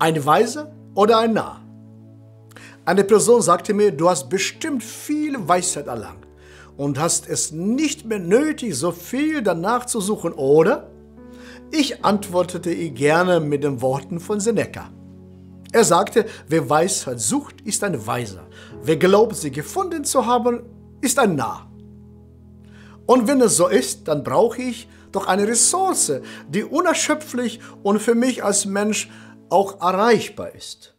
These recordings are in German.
Ein Weiser oder ein Narr? Eine Person sagte mir, du hast bestimmt viel Weisheit erlangt und hast es nicht mehr nötig, so viel danach zu suchen, oder? Ich antwortete ihr gerne mit den Worten von Seneca. Er sagte, wer Weisheit sucht, ist ein Weiser. Wer glaubt, sie gefunden zu haben, ist ein Narr. Und wenn es so ist, dann brauche ich doch eine Ressource, die unerschöpflich und für mich als Mensch auch erreichbar ist.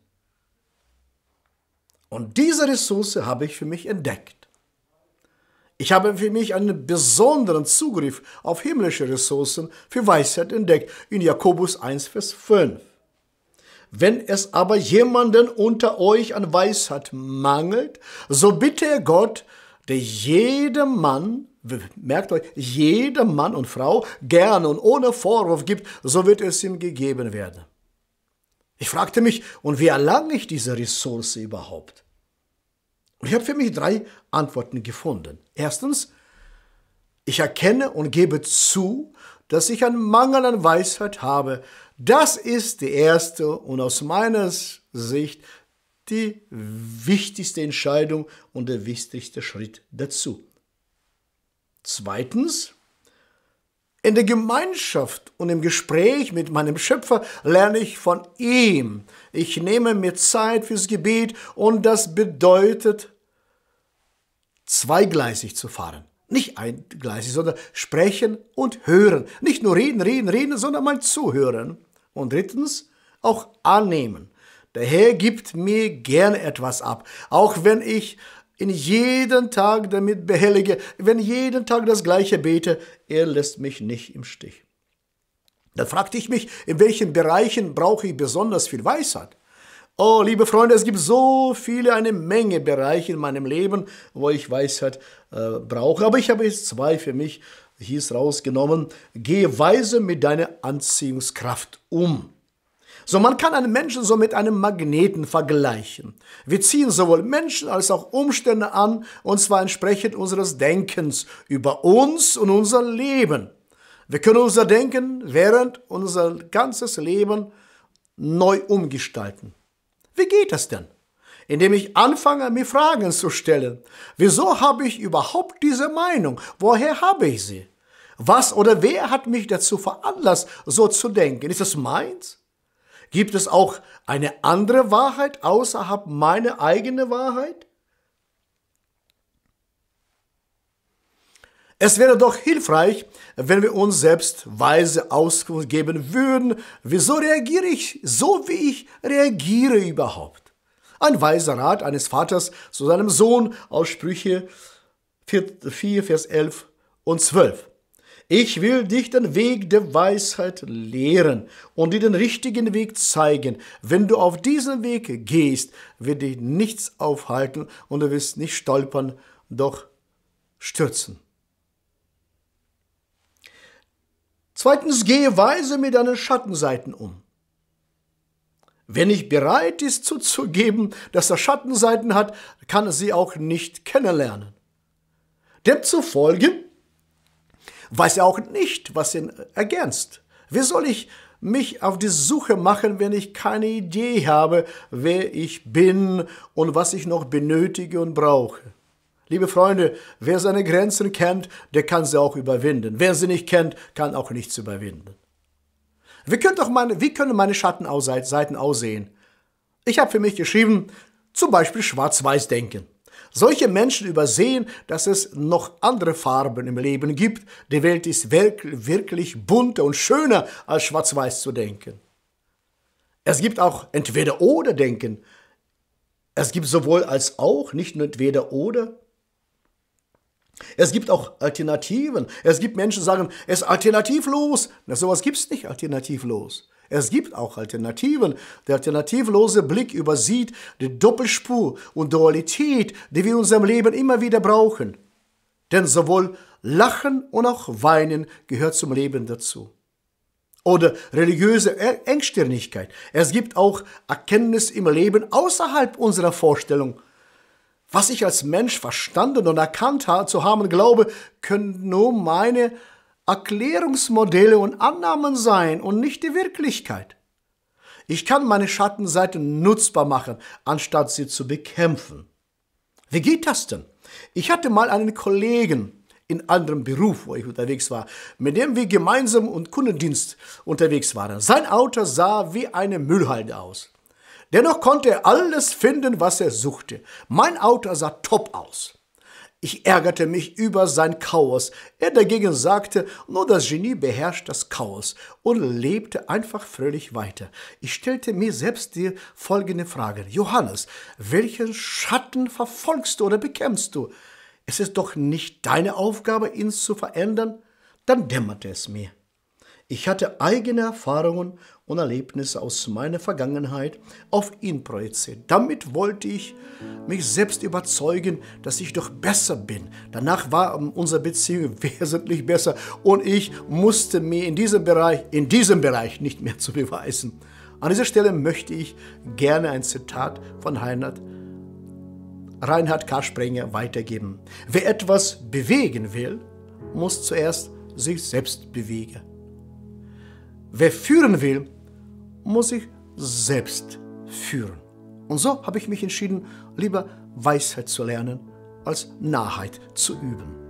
Und diese Ressource habe ich für mich entdeckt. Ich habe für mich einen besonderen Zugriff auf himmlische Ressourcen für Weisheit entdeckt in Jakobus 1, Vers 5. Wenn es aber jemanden unter euch an Weisheit mangelt, so bitte er Gott, der jedem Mann, merkt euch, jedem Mann und Frau gerne und ohne Vorwurf gibt, so wird es ihm gegeben werden. Ich fragte mich, und wie erlange ich diese Ressource überhaupt? Und ich habe für mich drei Antworten gefunden. Erstens, ich erkenne und gebe zu, dass ich einen Mangel an Weisheit habe. Das ist die erste und aus meiner Sicht die wichtigste Entscheidung und der wichtigste Schritt dazu. Zweitens, in der Gemeinschaft und im Gespräch mit meinem Schöpfer lerne ich von ihm. Ich nehme mir Zeit fürs Gebet und das bedeutet, zweigleisig zu fahren. Nicht eingleisig, sondern sprechen und hören. Nicht nur reden, reden, reden, sondern mal zuhören. Und drittens, auch annehmen. Der Herr gibt mir gerne etwas ab, auch wenn ich ihn jeden Tag damit behellige, wenn jeden Tag das gleiche bete, er lässt mich nicht im Stich. Dann fragte ich mich, in welchen Bereichen brauche ich besonders viel Weisheit? Oh, liebe Freunde, es gibt so viele, eine Menge Bereiche in meinem Leben, wo ich Weisheit äh, brauche. Aber ich habe jetzt zwei für mich hieß rausgenommen. Gehe weise mit deiner Anziehungskraft um. So, man kann einen Menschen so mit einem Magneten vergleichen. Wir ziehen sowohl Menschen als auch Umstände an, und zwar entsprechend unseres Denkens über uns und unser Leben. Wir können unser Denken während unser ganzes Leben neu umgestalten. Wie geht das denn? Indem ich anfange, mir Fragen zu stellen. Wieso habe ich überhaupt diese Meinung? Woher habe ich sie? Was oder wer hat mich dazu veranlasst, so zu denken? Ist das meins? Gibt es auch eine andere Wahrheit außerhalb meiner eigenen Wahrheit? Es wäre doch hilfreich, wenn wir uns selbst weise Auskunft geben würden, wieso reagiere ich so, wie ich reagiere überhaupt. Ein weiser Rat eines Vaters zu seinem Sohn aus Sprüche 4, 4 Vers 11 und 12. Ich will dich den Weg der Weisheit lehren und dir den richtigen Weg zeigen. Wenn du auf diesen Weg gehst, wird dich nichts aufhalten und du wirst nicht stolpern, doch stürzen. Zweitens, gehe weise mit deinen Schattenseiten um. Wer nicht bereit ist zuzugeben, dass er Schattenseiten hat, kann sie auch nicht kennenlernen. Demzufolge weiß er auch nicht, was ihn ergänzt. Wie soll ich mich auf die Suche machen, wenn ich keine Idee habe, wer ich bin und was ich noch benötige und brauche? Liebe Freunde, wer seine Grenzen kennt, der kann sie auch überwinden. Wer sie nicht kennt, kann auch nichts überwinden. Wie, könnt auch meine, wie können meine Schattenseiten aussehen? Ich habe für mich geschrieben, zum Beispiel schwarz-weiß denken. Solche Menschen übersehen, dass es noch andere Farben im Leben gibt. Die Welt ist wirklich bunter und schöner, als schwarz-weiß zu denken. Es gibt auch Entweder-Oder-Denken. Es gibt sowohl als auch, nicht nur Entweder-Oder. Es gibt auch Alternativen. Es gibt Menschen, die sagen, es ist alternativlos. Na, sowas gibt es nicht alternativlos. Es gibt auch Alternativen. Der alternativlose Blick übersieht die Doppelspur und Dualität, die wir in unserem Leben immer wieder brauchen. Denn sowohl Lachen und auch Weinen gehört zum Leben dazu. Oder religiöse e-, Engstirnigkeit. Es gibt auch Erkenntnis im Leben außerhalb unserer Vorstellung. Was ich als Mensch verstanden und erkannt zu haben glaube, können nur meine Erklärungsmodelle und Annahmen sein und nicht die Wirklichkeit. Ich kann meine Schattenseiten nutzbar machen, anstatt sie zu bekämpfen. Wie geht das denn? Ich hatte mal einen Kollegen in anderem Beruf, wo ich unterwegs war, mit dem wir gemeinsam und Kundendienst unterwegs waren. Sein Auto sah wie eine Müllhalde aus. Dennoch konnte er alles finden, was er suchte. Mein Auto sah top aus. Ich ärgerte mich über sein Chaos. Er dagegen sagte, nur das Genie beherrscht das Chaos und lebte einfach fröhlich weiter. Ich stellte mir selbst die folgende Frage. Johannes, welchen Schatten verfolgst du oder bekämpfst du? Es ist doch nicht deine Aufgabe, ihn zu verändern? Dann dämmerte es mir. Ich hatte eigene Erfahrungen und Erlebnisse aus meiner Vergangenheit auf ihn projiziert. Damit wollte ich mich selbst überzeugen, dass ich doch besser bin. Danach war unsere Beziehung wesentlich besser und ich musste mir in diesem Bereich, in diesem Bereich nicht mehr zu beweisen. An dieser Stelle möchte ich gerne ein Zitat von Reinhard, Reinhard K. Sprenger weitergeben. Wer etwas bewegen will, muss zuerst sich selbst bewegen. Wer führen will, muss sich selbst führen. Und so habe ich mich entschieden, lieber Weisheit zu lernen, als Narrheit zu üben.